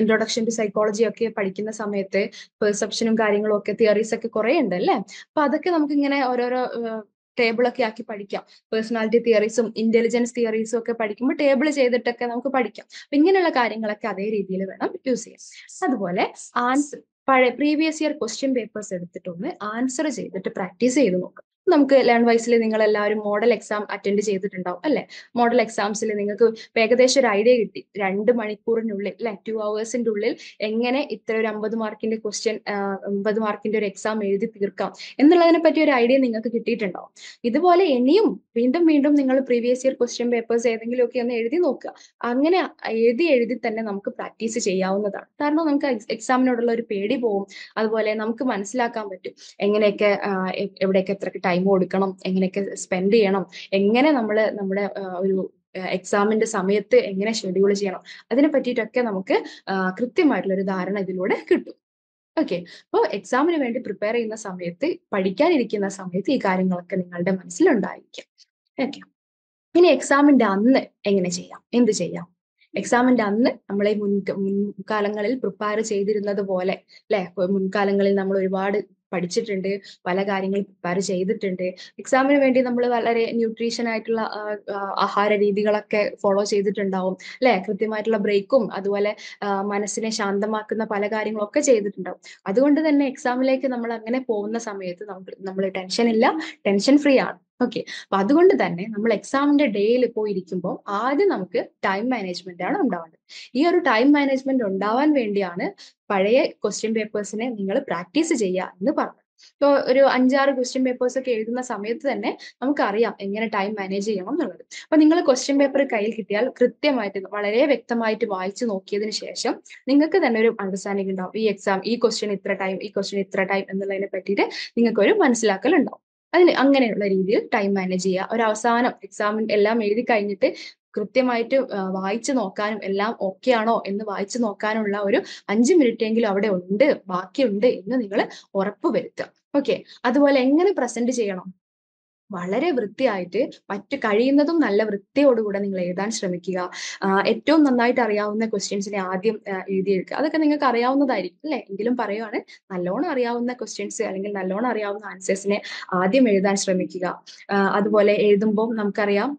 ഇൻട്രൊഡക്ഷൻ ടു സൈക്കോളജി ഒക്കെ പഠിക്കുന്ന സമയത്ത് പെർസെപ്ഷനും കാര്യങ്ങളും ഒക്കെ തിയറീസ് ഒക്കെ കുറെ ഉണ്ട് അല്ലേ അപ്പൊ അതൊക്കെ നമുക്ക് ഇങ്ങനെ ഓരോരോ ടേബിൾ ഒക്കെ ആക്കി പഠിക്കാം പേഴ്സണാലിറ്റി തിയറീസും ഇന്റലിജൻസ് തിയറീസും ഒക്കെ പഠിക്കുമ്പോൾ ടേബിൾ ചെയ്തിട്ടൊക്കെ നമുക്ക് പഠിക്കാം അപ്പൊ ഇങ്ങനെയുള്ള കാര്യങ്ങളൊക്കെ അതേ രീതിയിൽ വേണം യൂസ് ചെയ്യാം അതുപോലെ ആൻസർ പഴയ പ്രീവിയസ് ഇയർ ക്വസ്റ്റ്യൻ പേപ്പേഴ്സ് എടുത്തിട്ടൊന്ന് ആൻസർ ചെയ്തിട്ട് പ്രാക്ടീസ് ചെയ്ത് നോക്കാം നമുക്ക് ലേൺ വൈസിൽ നിങ്ങൾ എല്ലാവരും മോഡൽ എക്സാം അറ്റൻഡ് ചെയ്തിട്ടുണ്ടാവും അല്ലെ മോഡൽ എക്സാംസിൽ നിങ്ങൾക്ക് ഏകദേശം ഒരു ഐഡിയ കിട്ടി രണ്ട് മണിക്കൂറിനുള്ളിൽ അല്ലെ ടു അവേഴ്സിന്റെ ഉള്ളിൽ എങ്ങനെ ഇത്ര ഒരു അമ്പത് മാർക്കിന്റെ ക്വസ്റ്റ്യൻ അമ്പത് മാർക്കിന്റെ ഒരു എക്സാം എഴുതി തീർക്കാം എന്നുള്ളതിനെ പറ്റി ഒരു ഐഡിയ നിങ്ങൾക്ക് കിട്ടിയിട്ടുണ്ടാവും ഇതുപോലെ ഇനിയും വീണ്ടും വീണ്ടും നിങ്ങൾ പ്രീവിയസ് ഇയർ ക്വസ്റ്റ്യൻ പേപ്പേഴ്സ് ഏതെങ്കിലുമൊക്കെ ഒന്ന് എഴുതി നോക്കുക അങ്ങനെ എഴുതി എഴുതി തന്നെ നമുക്ക് പ്രാക്ടീസ് ചെയ്യാവുന്നതാണ് കാരണം നമുക്ക് എക്സാമിനോടുള്ള ഒരു പേടി പോവും അതുപോലെ നമുക്ക് മനസ്സിലാക്കാൻ പറ്റും എങ്ങനെയൊക്കെ എവിടെയൊക്കെ എത്ര ടൈം ടൈം കൊടുക്കണം എങ്ങനെയൊക്കെ സ്പെൻഡ് ചെയ്യണം എങ്ങനെ നമ്മൾ നമ്മുടെ ഒരു എക്സാമിന്റെ സമയത്ത് എങ്ങനെ ഷെഡ്യൂൾ ചെയ്യണം അതിനെ പറ്റിയിട്ടൊക്കെ നമുക്ക് കൃത്യമായിട്ടുള്ള ഒരു ധാരണ ഇതിലൂടെ കിട്ടും ഓക്കെ അപ്പോൾ എക്സാമിന് വേണ്ടി പ്രിപ്പയർ ചെയ്യുന്ന സമയത്ത് പഠിക്കാനിരിക്കുന്ന സമയത്ത് ഈ കാര്യങ്ങളൊക്കെ നിങ്ങളുടെ മനസ്സിലുണ്ടായിരിക്കും ഓക്കെ ഇനി എക്സാമിന്റെ അന്ന് എങ്ങനെ ചെയ്യാം എന്ത് ചെയ്യാം എക്സാമിന്റെ അന്ന് നമ്മളെ മുൻ മുൻകാലങ്ങളിൽ പ്രിപ്പയർ ചെയ്തിരുന്നത് പോലെ അല്ലെ മുൻകാലങ്ങളിൽ നമ്മൾ ഒരുപാട് പഠിച്ചിട്ടുണ്ട് പല കാര്യങ്ങൾ പ്രിപ്പയർ ചെയ്തിട്ടുണ്ട് എക്സാമിന് വേണ്ടി നമ്മൾ വളരെ ന്യൂട്രീഷൻ ആയിട്ടുള്ള ആഹാര രീതികളൊക്കെ ഫോളോ ചെയ്തിട്ടുണ്ടാവും അല്ലെ കൃത്യമായിട്ടുള്ള ബ്രേക്കും അതുപോലെ മനസ്സിനെ ശാന്തമാക്കുന്ന പല കാര്യങ്ങളൊക്കെ ചെയ്തിട്ടുണ്ടാവും അതുകൊണ്ട് തന്നെ എക്സാമിലേക്ക് നമ്മൾ അങ്ങനെ പോകുന്ന സമയത്ത് നമുക്ക് നമ്മൾ ടെൻഷൻ ഇല്ല ടെൻഷൻ ഫ്രീ ആണ് ഓക്കെ അപ്പൊ അതുകൊണ്ട് തന്നെ നമ്മൾ എക്സാമിന്റെ ഡേയിൽ പോയിരിക്കുമ്പോൾ ആദ്യം നമുക്ക് ടൈം മാനേജ്മെന്റ് ആണ് ഉണ്ടാവേണ്ടത് ഈ ഒരു ടൈം മാനേജ്മെന്റ് ഉണ്ടാവാൻ വേണ്ടിയാണ് പഴയ ക്വസ്റ്റ്യൻ പേപ്പേഴ്സിനെ നിങ്ങൾ പ്രാക്ടീസ് ചെയ്യുക എന്ന് പറഞ്ഞത് ഇപ്പോൾ ഒരു അഞ്ചാറ് ക്വസ്റ്റ്യൻ പേപ്പേഴ്സ് ഒക്കെ എഴുതുന്ന സമയത്ത് തന്നെ നമുക്കറിയാം എങ്ങനെ ടൈം മാനേജ് ചെയ്യണം എന്നുള്ളത് അപ്പൊ നിങ്ങൾ ക്വസ്റ്റ്യൻ പേപ്പർ കയ്യിൽ കിട്ടിയാൽ കൃത്യമായിട്ട് വളരെ വ്യക്തമായിട്ട് വായിച്ചു നോക്കിയതിന് ശേഷം നിങ്ങൾക്ക് തന്നെ ഒരു അണ്ടർസ്റ്റാൻഡിംഗ് ഉണ്ടാവും ഈ എക്സാം ഈ ക്വസ്റ്റ്യൻ ഇത്ര ടൈം ഈ ക്വസ്റ്റ്യൻ ഇത്ര ടൈം എന്നുള്ളതിനെ പറ്റിയിട്ട് നിങ്ങൾക്കൊരു മനസ്സിലാക്കൽ ഉണ്ടാവും അതിന് അങ്ങനെയുള്ള രീതിയിൽ ടൈം മാനേജ് ചെയ്യുക ഒരു അവസാനം എക്സാമിൻ എല്ലാം എഴുതി കഴിഞ്ഞിട്ട് കൃത്യമായിട്ട് വായിച്ചു നോക്കാനും എല്ലാം ഓക്കെ ആണോ എന്ന് വായിച്ചു നോക്കാനുള്ള ഒരു അഞ്ച് മിനിറ്റ് എങ്കിലും അവിടെ ഉണ്ട് ബാക്കിയുണ്ട് എന്ന് നിങ്ങൾ ഉറപ്പ് വരുത്തുക ഓക്കെ അതുപോലെ എങ്ങനെ പ്രസന്റ് ചെയ്യണം വളരെ വൃത്തിയായിട്ട് മറ്റു കഴിയുന്നതും നല്ല വൃത്തിയോടുകൂടെ നിങ്ങൾ എഴുതാൻ ശ്രമിക്കുക ഏറ്റവും നന്നായിട്ട് അറിയാവുന്ന ക്വസ്റ്റ്യൻസിനെ ആദ്യം എടുക്കുക അതൊക്കെ നിങ്ങൾക്ക് അറിയാവുന്നതായിരിക്കും അല്ലെ എങ്കിലും പറയുവാണ് നല്ലോണം അറിയാവുന്ന ക്വസ്റ്റ്യൻസ് അല്ലെങ്കിൽ നല്ലോണം അറിയാവുന്ന ആൻസേഴ്സിനെ ആദ്യം എഴുതാൻ ശ്രമിക്കുക അതുപോലെ എഴുതുമ്പോൾ നമുക്കറിയാം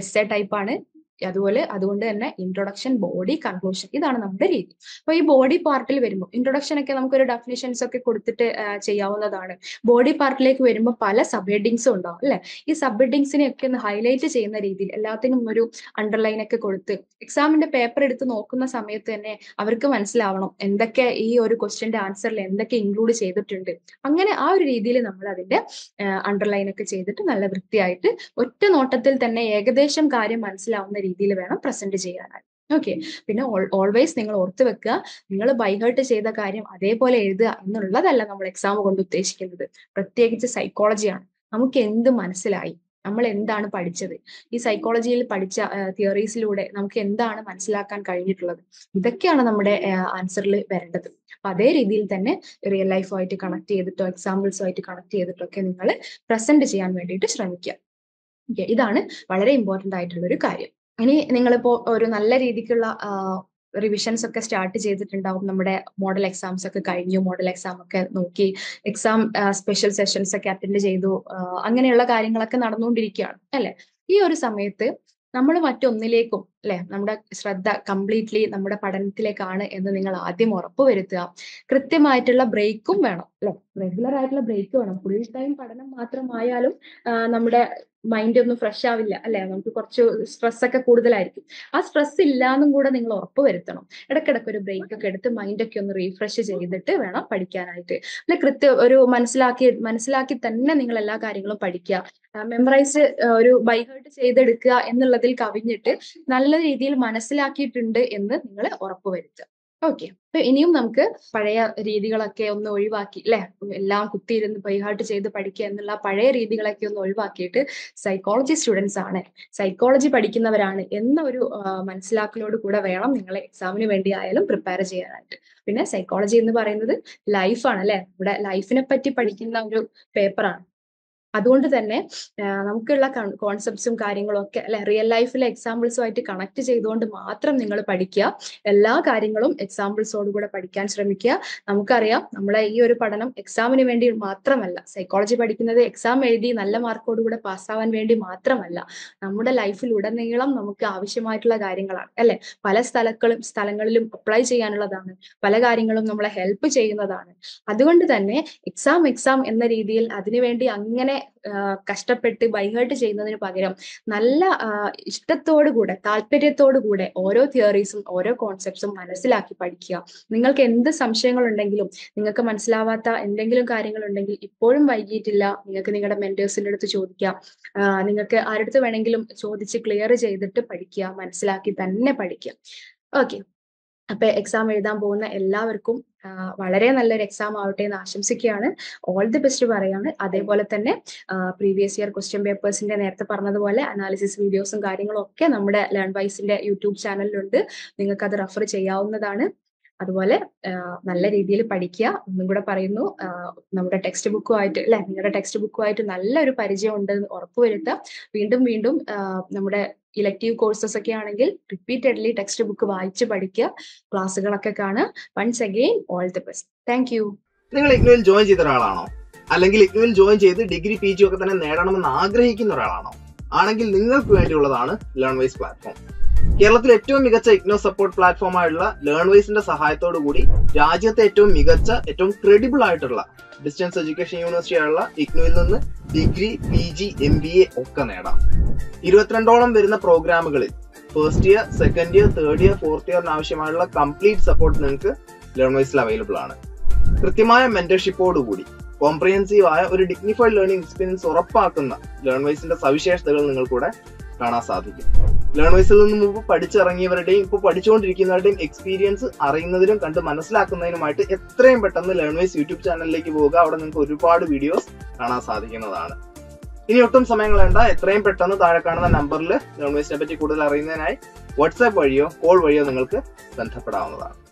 എസ് എ ടൈപ്പാണ് അതുപോലെ അതുകൊണ്ട് തന്നെ ഇൻട്രൊഡക്ഷൻ ബോഡി കൺക്ലൂഷൻ ഇതാണ് നമ്മുടെ രീതി അപ്പൊ ഈ ബോഡി പാർട്ടിൽ വരുമ്പോൾ ഇൻട്രൊഡക്ഷൻ ഒക്കെ നമുക്കൊരു ഡെഫിനേഷൻസ് ഒക്കെ കൊടുത്തിട്ട് ചെയ്യാവുന്നതാണ് ബോഡി പാർട്ടിലേക്ക് വരുമ്പോൾ പല സബ് ഹെഡിങ്സും ഉണ്ടാവും അല്ലെ ഈ സബ് ഹെഡിങ്സിനെ ഒക്കെ ഒന്ന് ഹൈലൈറ്റ് ചെയ്യുന്ന രീതിയിൽ എല്ലാത്തിനും ഒരു അണ്ടർലൈൻ ഒക്കെ കൊടുത്ത് എക്സാമിന്റെ പേപ്പർ എടുത്ത് നോക്കുന്ന സമയത്ത് തന്നെ അവർക്ക് മനസ്സിലാവണം എന്തൊക്കെ ഈ ഒരു ക്വസ്റ്റ്യന്റെ ആൻസറിൽ എന്തൊക്കെ ഇൻക്ലൂഡ് ചെയ്തിട്ടുണ്ട് അങ്ങനെ ആ ഒരു രീതിയിൽ നമ്മൾ അതിന്റെ അണ്ടർലൈൻ ഒക്കെ ചെയ്തിട്ട് നല്ല വൃത്തിയായിട്ട് ഒറ്റ നോട്ടത്തിൽ തന്നെ ഏകദേശം കാര്യം മനസ്സിലാവുന്ന രീതിയിൽ വേണം പ്രസന്റ് ചെയ്യാനായി ഓക്കെ പിന്നെ ഓൾവേസ് നിങ്ങൾ ഓർത്ത് വെക്കുക നിങ്ങൾ ബൈഹേർട്ട് ചെയ്ത കാര്യം അതേപോലെ എഴുതുക എന്നുള്ളതല്ല നമ്മൾ എക്സാം കൊണ്ട് ഉദ്ദേശിക്കുന്നത് പ്രത്യേകിച്ച് സൈക്കോളജിയാണ് നമുക്ക് എന്ത് മനസ്സിലായി നമ്മൾ എന്താണ് പഠിച്ചത് ഈ സൈക്കോളജിയിൽ പഠിച്ച തിയറീസിലൂടെ നമുക്ക് എന്താണ് മനസ്സിലാക്കാൻ കഴിഞ്ഞിട്ടുള്ളത് ഇതൊക്കെയാണ് നമ്മുടെ ആൻസറിൽ വരേണ്ടത് അപ്പൊ അതേ രീതിയിൽ തന്നെ റിയൽ ലൈഫുമായിട്ട് കണക്ട് ചെയ്തിട്ടോ എക്സാമ്പിൾസുമായിട്ട് കണക്ട് ചെയ്തിട്ടോ ഒക്കെ നിങ്ങൾ പ്രസന്റ് ചെയ്യാൻ വേണ്ടിയിട്ട് ശ്രമിക്കുക ഇതാണ് വളരെ ഇമ്പോർട്ടൻ്റ് ആയിട്ടുള്ള ഒരു കാര്യം ഇനി നിങ്ങളിപ്പോ ഒരു നല്ല രീതിക്കുള്ള റിവിഷൻസ് ഒക്കെ സ്റ്റാർട്ട് ചെയ്തിട്ടുണ്ടാവും നമ്മുടെ മോഡൽ എക്സാംസ് ഒക്കെ കഴിഞ്ഞു മോഡൽ എക്സാം ഒക്കെ നോക്കി എക്സാം സ്പെഷ്യൽ സെഷൻസ് ഒക്കെ അറ്റൻഡ് ചെയ്തു അങ്ങനെയുള്ള കാര്യങ്ങളൊക്കെ നടന്നുകൊണ്ടിരിക്കുകയാണ് അല്ലെ ഈ ഒരു സമയത്ത് നമ്മൾ മറ്റൊന്നിലേക്കും അല്ലെ നമ്മുടെ ശ്രദ്ധ കംപ്ലീറ്റ്ലി നമ്മുടെ പഠനത്തിലേക്കാണ് എന്ന് നിങ്ങൾ ആദ്യം ഉറപ്പുവരുത്തുക കൃത്യമായിട്ടുള്ള ബ്രേക്കും വേണം അല്ലെ റെഗുലർ ആയിട്ടുള്ള ബ്രേക്ക് വേണം ഫുൾ ടൈം പഠനം മാത്രമായാലും നമ്മുടെ മൈൻഡ് ഒന്നും ഫ്രഷ് ആവില്ല അല്ലെ നമുക്ക് കുറച്ച് സ്ട്രെസ് ഒക്കെ കൂടുതലായിരിക്കും ആ സ്ട്രെസ് ഇല്ലാന്നും കൂടെ നിങ്ങൾ ഉറപ്പ് വരുത്തണം ഇടക്കിടക്ക് ഒരു ബ്രേക്ക് ഒക്കെ എടുത്ത് മൈൻഡൊക്കെ ഒന്ന് റീഫ്രഷ് ചെയ്തിട്ട് വേണം പഠിക്കാനായിട്ട് അല്ലെ കൃത്യ ഒരു മനസ്സിലാക്കി മനസ്സിലാക്കി തന്നെ നിങ്ങൾ എല്ലാ കാര്യങ്ങളും പഠിക്കുക മെമ്മറൈസ് ഒരു ബൈഹേർട്ട് ചെയ്തെടുക്കുക എന്നുള്ളതിൽ കവിഞ്ഞിട്ട് നല്ല രീതിയിൽ മനസ്സിലാക്കിയിട്ടുണ്ട് എന്ന് നിങ്ങൾ ഉറപ്പ് വരുത്തുക ഓക്കെ അപ്പൊ ഇനിയും നമുക്ക് പഴയ രീതികളൊക്കെ ഒന്ന് ഒഴിവാക്കി അല്ലെ എല്ലാം കുത്തിയിരുന്ന് ബൈഹാർട്ട് ചെയ്ത് പഠിക്കുക എന്നുള്ള പഴയ രീതികളൊക്കെ ഒന്ന് ഒഴിവാക്കിയിട്ട് സൈക്കോളജി സ്റ്റുഡൻസ് ആണ് സൈക്കോളജി പഠിക്കുന്നവരാണ് എന്ന ഒരു മനസ്സിലാക്കലോട് കൂടെ വേണം നിങ്ങൾ എക്സാമിന് വേണ്ടി ആയാലും പ്രിപ്പയർ ചെയ്യാനായിട്ട് പിന്നെ സൈക്കോളജി എന്ന് പറയുന്നത് ലൈഫാണ് അല്ലെ നമ്മുടെ ലൈഫിനെ പറ്റി പഠിക്കുന്ന ഒരു പേപ്പറാണ് അതുകൊണ്ട് തന്നെ നമുക്കുള്ള കോൺസെപ്റ്റ്സും കാര്യങ്ങളും ഒക്കെ അല്ലെ റിയൽ ലൈഫിലെ എക്സാമ്പിൾസുമായിട്ട് കണക്ട് ചെയ്തുകൊണ്ട് മാത്രം നിങ്ങൾ പഠിക്കുക എല്ലാ കാര്യങ്ങളും എക്സാമ്പിൾസോടുകൂടെ പഠിക്കാൻ ശ്രമിക്കുക നമുക്കറിയാം നമ്മളെ ഈ ഒരു പഠനം എക്സാമിന് വേണ്ടി മാത്രമല്ല സൈക്കോളജി പഠിക്കുന്നത് എക്സാം എഴുതി നല്ല മാർക്കോടുകൂടെ പാസ്സാവാൻ വേണ്ടി മാത്രമല്ല നമ്മുടെ ലൈഫിൽ ഉടനീളം നമുക്ക് ആവശ്യമായിട്ടുള്ള കാര്യങ്ങളാണ് അല്ലെ പല സ്ഥലങ്ങളും സ്ഥലങ്ങളിലും അപ്ലൈ ചെയ്യാനുള്ളതാണ് പല കാര്യങ്ങളും നമ്മളെ ഹെൽപ്പ് ചെയ്യുന്നതാണ് അതുകൊണ്ട് തന്നെ എക്സാം എക്സാം എന്ന രീതിയിൽ അതിനുവേണ്ടി അങ്ങനെ കഷ്ടപ്പെട്ട് ബൈഹേർട്ട് ചെയ്യുന്നതിന് പകരം നല്ല ഇഷ്ടത്തോടു കൂടെ താല്പര്യത്തോടു കൂടെ ഓരോ തിയറീസും ഓരോ കോൺസെപ്റ്റ്സും മനസ്സിലാക്കി പഠിക്കുക നിങ്ങൾക്ക് എന്ത് സംശയങ്ങൾ ഉണ്ടെങ്കിലും നിങ്ങൾക്ക് മനസ്സിലാവാത്ത എന്തെങ്കിലും കാര്യങ്ങൾ ഉണ്ടെങ്കിൽ ഇപ്പോഴും വൈകിയിട്ടില്ല നിങ്ങൾക്ക് നിങ്ങളുടെ മെന്റേഴ്സിൻ്റെ അടുത്ത് ചോദിക്കാം നിങ്ങൾക്ക് ആരുടെ അടുത്ത് വേണമെങ്കിലും ചോദിച്ച് ക്ലിയർ ചെയ്തിട്ട് പഠിക്കുക മനസ്സിലാക്കി തന്നെ പഠിക്കുക ഓക്കെ അപ്പൊ എക്സാം എഴുതാൻ പോകുന്ന എല്ലാവർക്കും വളരെ നല്ലൊരു എക്സാം ആവട്ടെ എന്ന് ആശംസിക്കുകയാണ് ഓൾ ദി ബെസ്റ്റ് പറയാണ് അതേപോലെ തന്നെ പ്രീവിയസ് ഇയർ ക്വസ്റ്റ്യൻ പേപ്പേഴ്സിന്റെ നേരത്തെ പറഞ്ഞതുപോലെ അനാലിസിസ് വീഡിയോസും കാര്യങ്ങളും ഒക്കെ നമ്മുടെ ലേൺ വൈസിന്റെ യൂട്യൂബ് ചാനലിലുണ്ട് നിങ്ങൾക്ക് അത് റെഫർ ചെയ്യാവുന്നതാണ് അതുപോലെ നല്ല രീതിയിൽ പഠിക്കുക ഒന്നും കൂടെ പറയുന്നു നമ്മുടെ ടെക്സ്റ്റ് ബുക്കുമായിട്ട് അല്ലെ നിങ്ങളുടെ ടെക്സ്റ്റ് ബുക്കുമായിട്ട് നല്ലൊരു പരിചയം ഉണ്ടെന്ന് ഉറപ്പുവരുത്തുക വീണ്ടും വീണ്ടും നമ്മുടെ ഇലക്റ്റീവ് കോഴ്സസ് ഒക്കെ ആണെങ്കിൽ റിപ്പീറ്റഡ്ലി ടെക്സ്റ്റ് ബുക്ക് വായിച്ച് പഠിക്കുക ക്ലാസ്സുകളൊക്കെ കാണുക once again all the best thank you നിങ്ങൾ ഇഗ്നോയിൽ ജോയിൻ ചെയ്ത ഒരാളാണോ അല്ലെങ്കിൽ ഇഗ്നോയിൽ ജോയിൻ ചെയ്ത് ഡിഗ്രി പി ജി ഒക്കെ തന്നെ നേടണമെന്ന് ആഗ്രഹിക്കുന്ന ഒരാളാണോ ആണെങ്കിൽ നിങ്ങൾക്ക് വേണ്ടിയുള്ളതാണ് ലേൺ വൈസ് പ്ലാറ്റ്ഫോം കേരളത്തിൽ ഏറ്റവും മികച്ച ഇഗ്നോ സപ്പോർട്ട് പ്ലാറ്റ്ഫോം ലേൺ വൈസിന്റെ സഹായത്തോടു കൂടി രാജ്യത്തെ ഏറ്റവും മികച്ച ഏറ്റവും ക്രെഡിബിൾ ആയിട്ടുള്ള ഡിസ്റ്റൻസ് എഡ്യൂക്കേഷൻ യൂണിവേഴ്സിറ്റി ആയുള്ള ഇഗ്നോയിൽ നിന്ന് degree P G M B A ഒക്കെ നേടാം ഇരുപത്തിരണ്ടോളം വരുന്ന പ്രോഗ്രാമുകളിൽ first year second year third year fourth ഇയറിന് ആവശ്യമായുള്ള കംപ്ലീറ്റ് സപ്പോർട്ട് നിങ്ങൾക്ക് ലേൺ വൈസിൽ അവൈലബിൾ ആണ് കൃത്യമായ മെന്റർഷിപ്പോടുകൂടി കോംപ്രിഹെൻസീവ് ആയ ഒരു ഡിഗ്നിഫൈഡ് ലേണിംഗ് എക്സ്പീരിയൻസ് ഉറപ്പാക്കുന്ന ലേൺ വൈസിന്റെ സവിശേഷതകൾ നിങ്ങൾക്കൂടെ കാണാൻ സാധിക്കും ലേണേഴ്സിൽ നിന്ന് മുമ്പ് പഠിച്ചിറങ്ങിയവരുടെയും ഇപ്പൊ പഠിച്ചുകൊണ്ടിരിക്കുന്നവരുടെയും എക്സ്പീരിയൻസ് അറിയുന്നതിനും കണ്ട് മനസ്സിലാക്കുന്നതിനുമായിട്ട് എത്രയും പെട്ടെന്ന് ലേണേഴ്സ് യൂട്യൂബ് ചാനലിലേക്ക് പോവുക അവിടെ നിങ്ങൾക്ക് ഒരുപാട് വീഡിയോസ് കാണാൻ സാധിക്കുന്നതാണ് ഇനി ഒട്ടും സമയങ്ങൾ വേണ്ട എത്രയും പെട്ടെന്ന് താഴെ കാണുന്ന നമ്പറിൽ ലേണേഴ്സിനെ പറ്റി കൂടുതൽ അറിയുന്നതിനായി വാട്സാപ്പ് വഴിയോ കോൾ വഴിയോ നിങ്ങൾക്ക് ബന്ധപ്പെടാവുന്നതാണ്